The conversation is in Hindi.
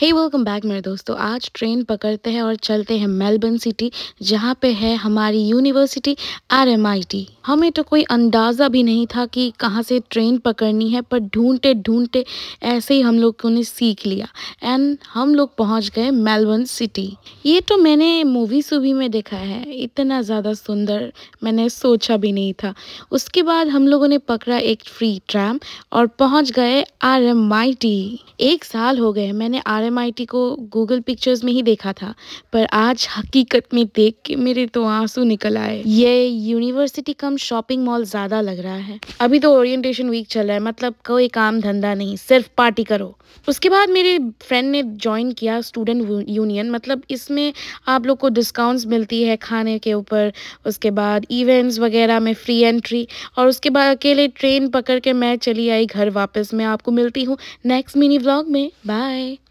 हे वेलकम बैक मेरे दोस्तों आज ट्रेन पकड़ते हैं और चलते हैं मेलबर्न सिटी जहाँ पे है हमारी यूनिवर्सिटी आरएमआईटी हमें तो कोई अंदाज़ा भी नहीं था कि कहाँ से ट्रेन पकड़नी है पर ढूंढते ढूंढते ऐसे ही हम लोगों ने सीख लिया एंड हम लोग पहुँच गए मेलबर्न सिटी ये तो मैंने मूवी सूवी में देखा है इतना ज़्यादा सुंदर मैंने सोचा भी नहीं था उसके बाद हम लोगों ने पकड़ा एक फ्री ट्रैम और पहुँच गए आर एम आई टी एक साल हो गए मैंने आर एम आई टी को गूगल पिक्चर्स में ही देखा था पर आज हकीकत में देख के मेरे तो आंसू निकल आए ये यूनिवर्सिटी कम शॉपिंग मॉल ज़्यादा लग रहा है अभी तो ओरिएंटेशन वीक चल रहा है मतलब कोई काम धंधा नहीं सिर्फ पार्टी करो उसके बाद मेरे फ्रेंड ने ज्वाइन किया स्टूडेंट यूनियन मतलब इसमें आप लोग को डिस्काउंट्स मिलती है खाने के ऊपर उसके बाद इवेंट्स वगैरह में फ्री एंट्री और उसके बाद अकेले ट्रेन पकड़ के मैं चली आई घर वापस मैं आपको मिलती हूँ नेक्स्ट मिनी ब्लॉग में बाय